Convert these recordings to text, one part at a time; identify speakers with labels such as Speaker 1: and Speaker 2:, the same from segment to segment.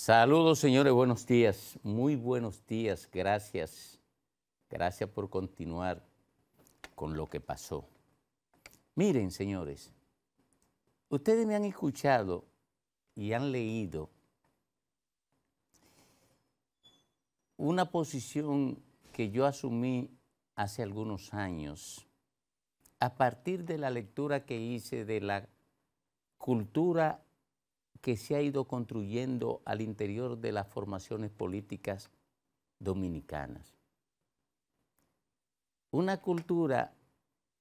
Speaker 1: Saludos, señores, buenos días, muy buenos días, gracias. Gracias por continuar con lo que pasó. Miren, señores, ustedes me han escuchado y han leído una posición que yo asumí hace algunos años a partir de la lectura que hice de la cultura que se ha ido construyendo al interior de las formaciones políticas dominicanas. Una cultura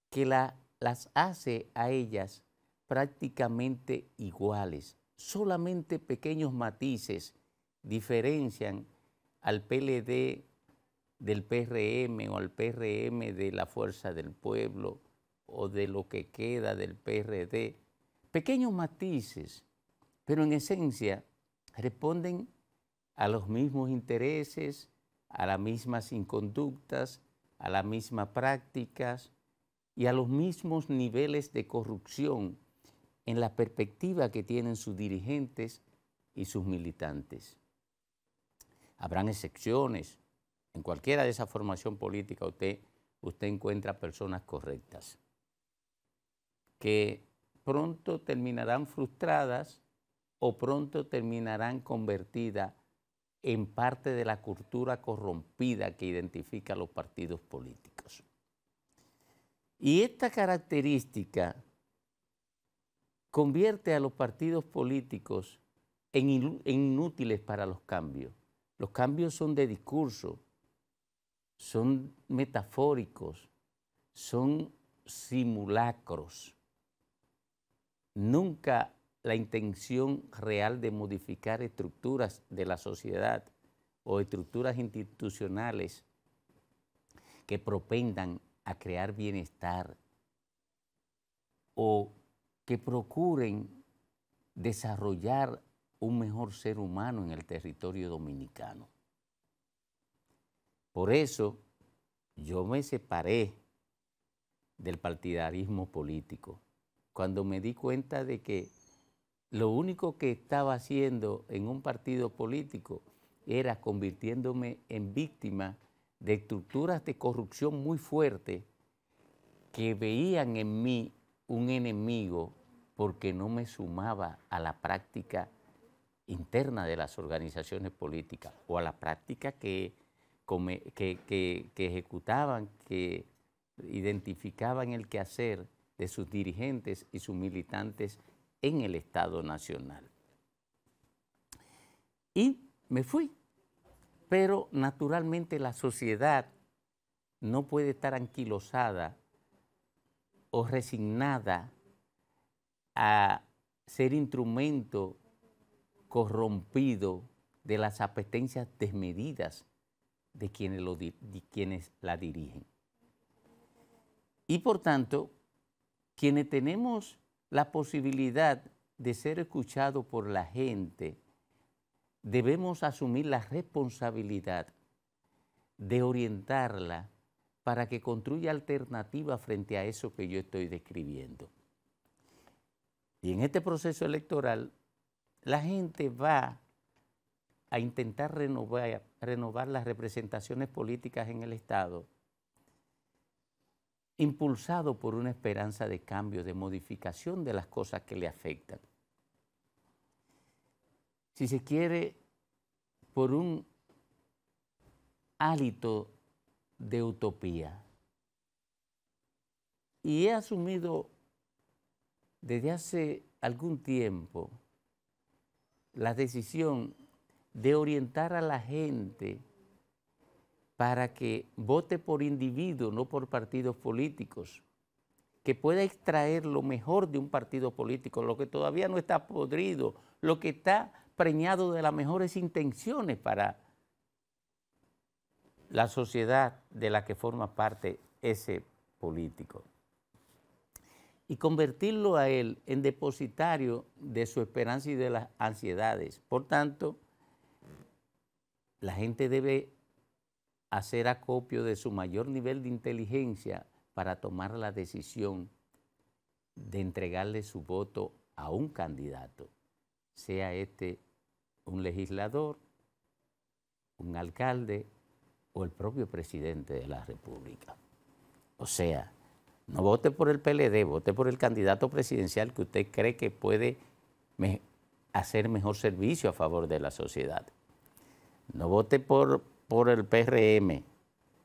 Speaker 1: que las hace a ellas prácticamente iguales. Solamente pequeños matices diferencian al PLD del PRM o al PRM de la Fuerza del Pueblo o de lo que queda del PRD. Pequeños matices pero en esencia responden a los mismos intereses, a las mismas inconductas, a las mismas prácticas y a los mismos niveles de corrupción en la perspectiva que tienen sus dirigentes y sus militantes. Habrán excepciones. En cualquiera de esa formación política usted, usted encuentra personas correctas que pronto terminarán frustradas o pronto terminarán convertida en parte de la cultura corrompida que identifica a los partidos políticos. Y esta característica convierte a los partidos políticos en, inútiles para los cambios. Los cambios son de discurso, son metafóricos, son simulacros. Nunca la intención real de modificar estructuras de la sociedad o estructuras institucionales que propendan a crear bienestar o que procuren desarrollar un mejor ser humano en el territorio dominicano. Por eso yo me separé del partidarismo político cuando me di cuenta de que lo único que estaba haciendo en un partido político era convirtiéndome en víctima de estructuras de corrupción muy fuerte que veían en mí un enemigo porque no me sumaba a la práctica interna de las organizaciones políticas o a la práctica que, que ejecutaban, que identificaban el quehacer de sus dirigentes y sus militantes en el Estado Nacional. Y me fui, pero naturalmente la sociedad no puede estar anquilosada o resignada a ser instrumento corrompido de las apetencias desmedidas de quienes, quienes la dirigen. Y por tanto, quienes tenemos la posibilidad de ser escuchado por la gente, debemos asumir la responsabilidad de orientarla para que construya alternativas frente a eso que yo estoy describiendo. Y en este proceso electoral, la gente va a intentar renovar, renovar las representaciones políticas en el Estado impulsado por una esperanza de cambio, de modificación de las cosas que le afectan. Si se quiere, por un hálito de utopía. Y he asumido desde hace algún tiempo la decisión de orientar a la gente para que vote por individuos, no por partidos políticos, que pueda extraer lo mejor de un partido político, lo que todavía no está podrido, lo que está preñado de las mejores intenciones para la sociedad de la que forma parte ese político. Y convertirlo a él en depositario de su esperanza y de las ansiedades. Por tanto, la gente debe hacer acopio de su mayor nivel de inteligencia para tomar la decisión de entregarle su voto a un candidato, sea este un legislador, un alcalde o el propio presidente de la República. O sea, no vote por el PLD, vote por el candidato presidencial que usted cree que puede hacer mejor servicio a favor de la sociedad. No vote por por el PRM,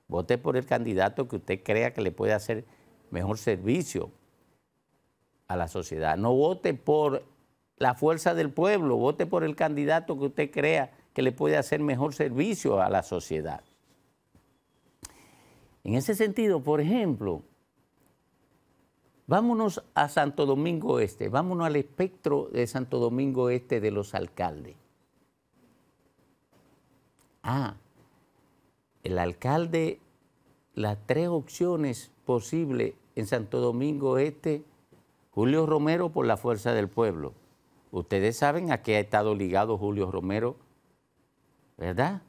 Speaker 1: vote por el candidato que usted crea que le puede hacer mejor servicio a la sociedad. No vote por la fuerza del pueblo, vote por el candidato que usted crea que le puede hacer mejor servicio a la sociedad. En ese sentido, por ejemplo, vámonos a Santo Domingo Este, vámonos al espectro de Santo Domingo Este de los alcaldes. Ah, el alcalde, las tres opciones posibles en Santo Domingo Este, Julio Romero por la fuerza del pueblo. Ustedes saben a qué ha estado ligado Julio Romero, ¿verdad?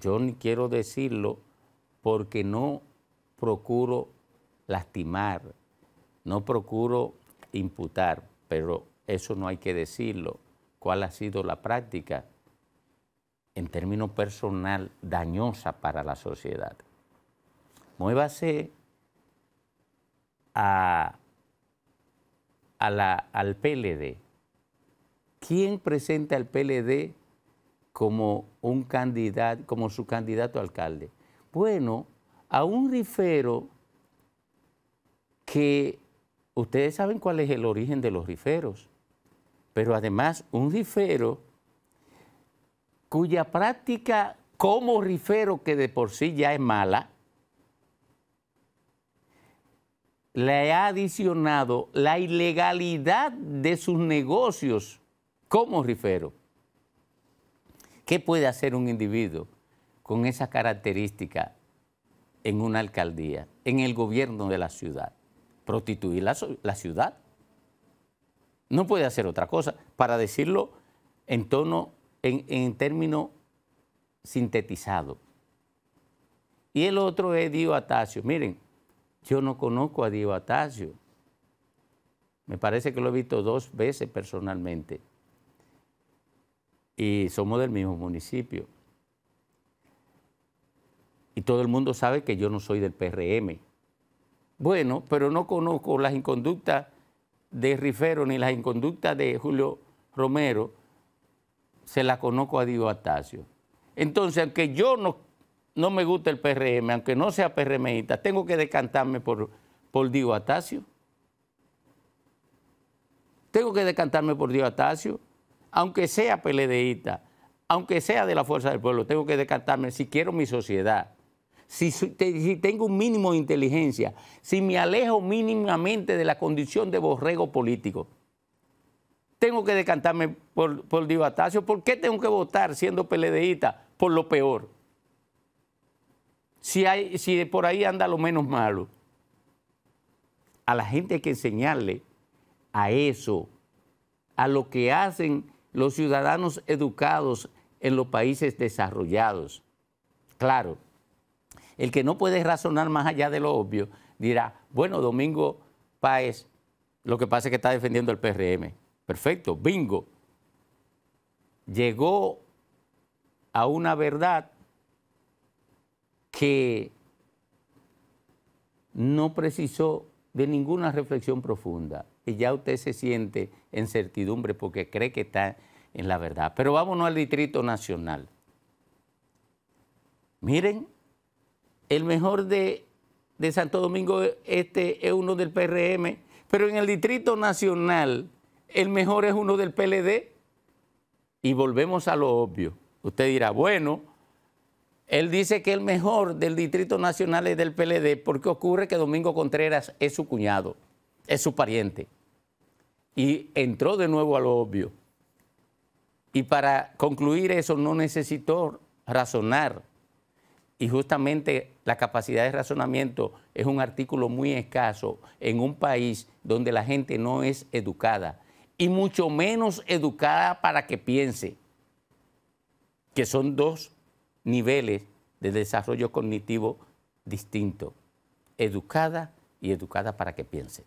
Speaker 1: Yo ni quiero decirlo porque no procuro lastimar, no procuro imputar, pero eso no hay que decirlo, cuál ha sido la práctica en términos personal, dañosa para la sociedad. Muévase a, al PLD. ¿Quién presenta al PLD como, un candidato, como su candidato alcalde? Bueno, a un rifero que ustedes saben cuál es el origen de los riferos, pero además un rifero cuya práctica como rifero, que de por sí ya es mala, le ha adicionado la ilegalidad de sus negocios como rifero. ¿Qué puede hacer un individuo con esa característica en una alcaldía, en el gobierno de la ciudad? Prostituir la, ciudad. No puede hacer otra cosa, para decirlo en tono en, términos sintetizados. Y el otro es Dio Atacio. Miren, yo no conozco a Dio Atacio. Me parece que lo he visto dos veces personalmente. Y somos del mismo municipio. Y todo el mundo sabe que yo no soy del PRM. Bueno, pero no conozco las inconductas de Rifero ni las inconductas de Julio Romero se la conozco a Diego Atacio. Entonces, aunque yo no, no me guste el PRM, aunque no sea PRMista, tengo que decantarme por, por Dios Atacio. Tengo que decantarme por Diego Atacio. Aunque sea PLDista, aunque sea de la fuerza del pueblo, tengo que decantarme si quiero mi sociedad. Si, si, tengo un mínimo de inteligencia, si me alejo mínimamente de la condición de borrego político tengo que decantarme por, por Divatacio? ¿Por qué tengo que votar siendo peledeíta por lo peor? Si, hay, si por ahí anda lo menos malo. A la gente hay que enseñarle a eso, a lo que hacen los ciudadanos educados en los países desarrollados. Claro, el que no puede razonar más allá de lo obvio dirá, bueno, Domingo Páez, lo que pasa es que está defendiendo el PRM. Perfecto, bingo. Llegó a una verdad que no precisó de ninguna reflexión profunda y ya usted se siente en certidumbre porque cree que está en la verdad. Pero vámonos al Distrito Nacional. Miren, el mejor de, Santo Domingo Este es uno del PRM, pero en el Distrito Nacional el mejor es uno del PLD. Y volvemos a lo obvio. Usted dirá, bueno, él dice que el mejor del Distrito Nacional es del PLD porque ocurre que Domingo Contreras es su cuñado, es su pariente. Y entró de nuevo a lo obvio. Y para concluir eso no necesitó razonar. Y justamente la capacidad de razonamiento es un artículo muy escaso en un país donde la gente no es educada y mucho menos educada para que piense, que son dos niveles de desarrollo cognitivo distinto, educada y educada para que piense.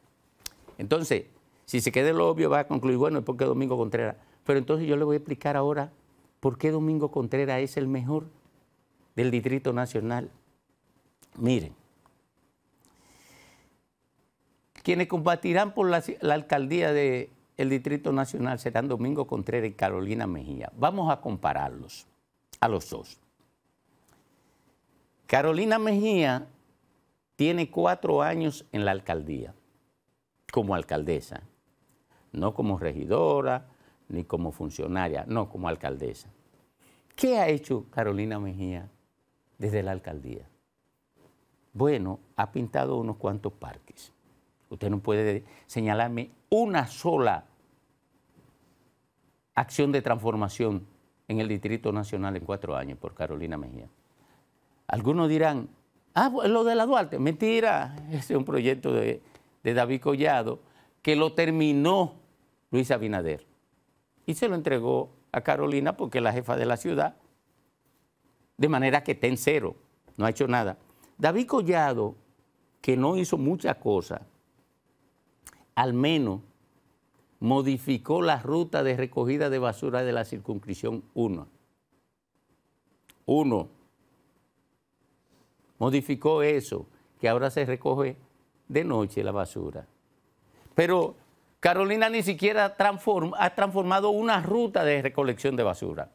Speaker 1: Entonces, si se quede lo obvio, va a concluir, bueno, ¿por qué Domingo Contreras? Pero entonces yo le voy a explicar ahora por qué Domingo Contreras es el mejor del Distrito Nacional. Miren, quienes combatirán por la alcaldía de el Distrito Nacional serán Domingo Contreras y Carolina Mejía. Vamos a compararlos a los dos. Carolina Mejía tiene cuatro años en la alcaldía, como alcaldesa, no como regidora, ni como funcionaria, no como alcaldesa. ¿Qué ha hecho Carolina Mejía desde la alcaldía? Bueno, ha pintado unos cuantos parques. Usted no puede señalarme una sola acción de transformación en el Distrito Nacional en cuatro años por Carolina Mejía. Algunos dirán, ah, lo de la Duarte, mentira, ese es un proyecto de, David Collado que lo terminó Luis Abinader y se lo entregó a Carolina porque es la jefa de la ciudad, de manera que está en cero, no ha hecho nada. David Collado, que no hizo muchas cosas, al menos modificó la ruta de recogida de basura de la circunscripción 1. 1. Modificó eso, que ahora se recoge de noche la basura. Pero Carolina ni siquiera ha transformado una ruta de recolección de basura.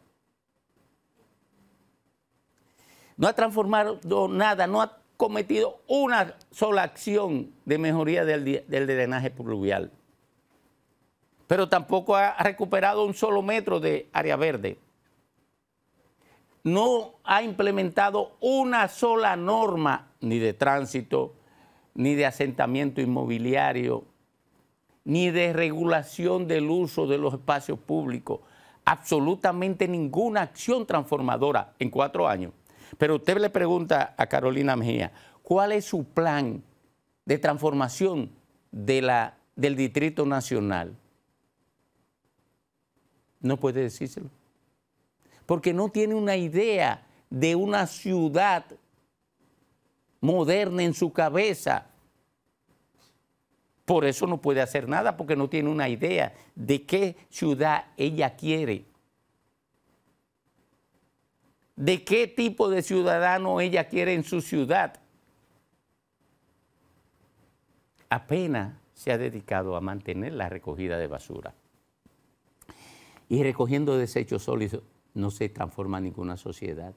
Speaker 1: No ha transformado nada, no ha cometido una sola acción de mejoría del, drenaje pluvial. Pero tampoco ha recuperado un solo metro de área verde. No ha implementado una sola norma ni de tránsito, ni de asentamiento inmobiliario, ni de regulación del uso de los espacios públicos. Absolutamente ninguna acción transformadora en cuatro años. Pero usted le pregunta a Carolina Mejía, ¿cuál es su plan de transformación de la, del Distrito Nacional? No puede decírselo. Porque no tiene una idea de una ciudad moderna en su cabeza. Por eso no puede hacer nada, porque no tiene una idea de qué ciudad ella quiere de qué tipo de ciudadano ella quiere en su ciudad. Apenas se ha dedicado a mantener la recogida de basura. Y recogiendo desechos sólidos no se transforma ninguna sociedad.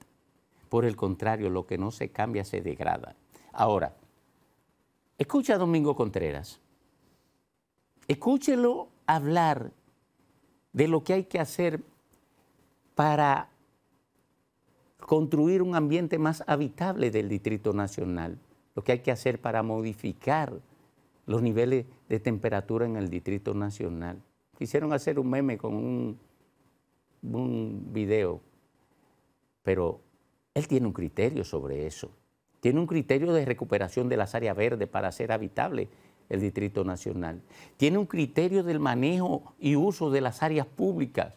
Speaker 1: Por el contrario, lo que no se cambia se degrada. Ahora, escucha a Domingo Contreras. Escúchelo hablar de lo que hay que hacer para construir un ambiente más habitable del Distrito Nacional, lo que hay que hacer para modificar los niveles de temperatura en el Distrito Nacional. Quisieron hacer un meme con un, video, pero él tiene un criterio sobre eso. Tiene un criterio de recuperación de las áreas verdes para hacer habitable el Distrito Nacional. Tiene un criterio del manejo y uso de las áreas públicas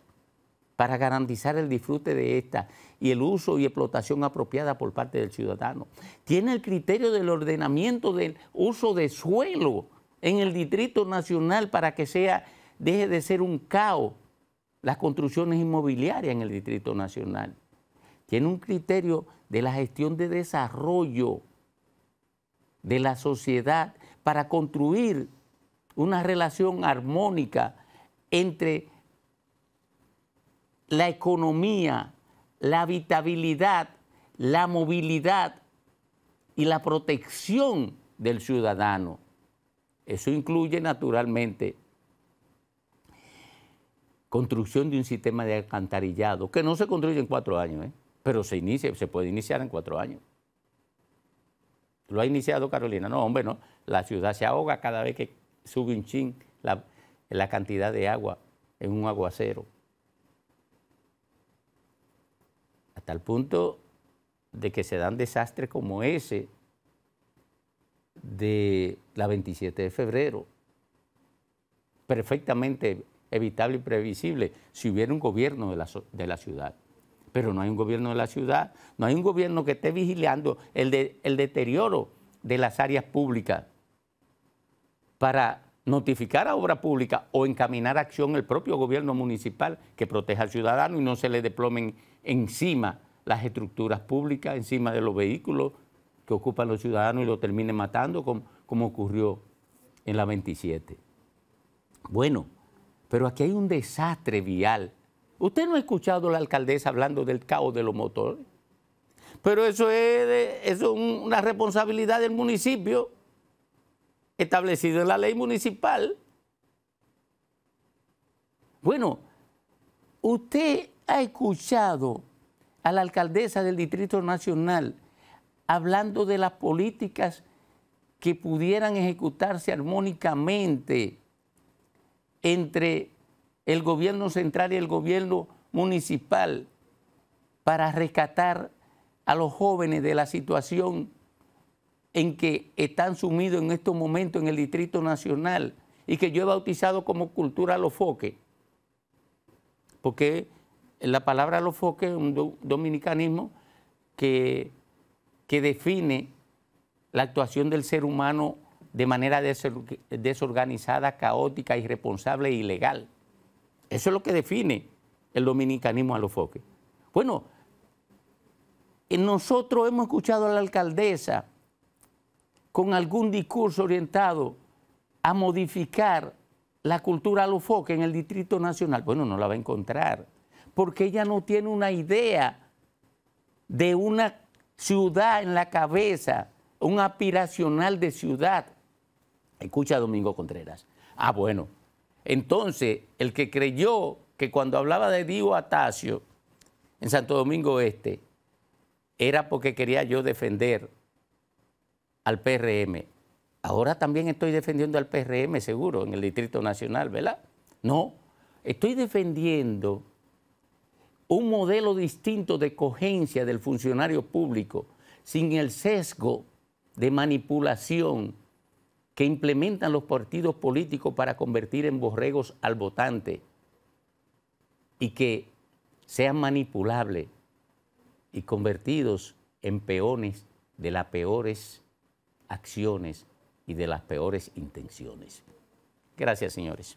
Speaker 1: para garantizar el disfrute de esta y el uso y explotación apropiada por parte del ciudadano. Tiene el criterio del ordenamiento del uso de suelo en el Distrito Nacional para que sea, deje de ser un caos las construcciones inmobiliarias en el Distrito Nacional. Tiene un criterio de la gestión de desarrollo de la sociedad para construir una relación armónica entre la economía, la habitabilidad, la movilidad y la protección del ciudadano. Eso incluye naturalmente construcción de un sistema de alcantarillado, que no se construye en cuatro años, ¿eh? pero se inicia, se puede iniciar en cuatro años. ¿Lo ha iniciado Carolina? No, hombre, no. La ciudad se ahoga cada vez que sube un chin la, la cantidad de agua en un aguacero. hasta punto de que se dan desastres como ese de la 27 de febrero, perfectamente evitable y previsible si hubiera un gobierno de la, ciudad. Pero no hay un gobierno de la ciudad, no hay un gobierno que esté vigilando el, el deterioro de las áreas públicas para notificar a obra pública o encaminar a acción el propio gobierno municipal que proteja al ciudadano y no se le deplomen encima las estructuras públicas, encima de los vehículos que ocupan los ciudadanos y lo terminen matando como, ocurrió en la 27. Bueno, pero aquí hay un desastre vial. Usted no ha escuchado a la alcaldesa hablando del caos de los motores, pero eso es, eso es una responsabilidad del municipio establecido en la ley municipal. Bueno, usted ha escuchado a la alcaldesa del Distrito Nacional hablando de las políticas que pudieran ejecutarse armónicamente entre el gobierno central y el gobierno municipal para rescatar a los jóvenes de la situación en que están sumidos en estos momentos en el Distrito Nacional y que yo he bautizado como cultura los foques, porque la palabra los es un dominicanismo que, que define la actuación del ser humano de manera desorganizada, caótica, irresponsable e ilegal. Eso es lo que define el dominicanismo a los foques. Bueno, eh, nosotros hemos escuchado a la alcaldesa con algún discurso orientado a modificar la cultura foques en el Distrito Nacional, bueno, no la va a encontrar, porque ella no tiene una idea de una ciudad en la cabeza, un aspiracional de ciudad. Escucha a Domingo Contreras. Ah, bueno. Entonces, el que creyó que cuando hablaba de Diego Atacio en Santo Domingo Este, era porque quería yo defender al PRM. Ahora también estoy defendiendo al PRM, seguro, en el Distrito Nacional, ¿verdad? No, estoy defendiendo un modelo distinto de cogencia del funcionario público, sin el sesgo de manipulación que implementan los partidos políticos para convertir en borregos al votante y que sean manipulables y convertidos en peones de la peores acciones y de las peores intenciones. Gracias, señores.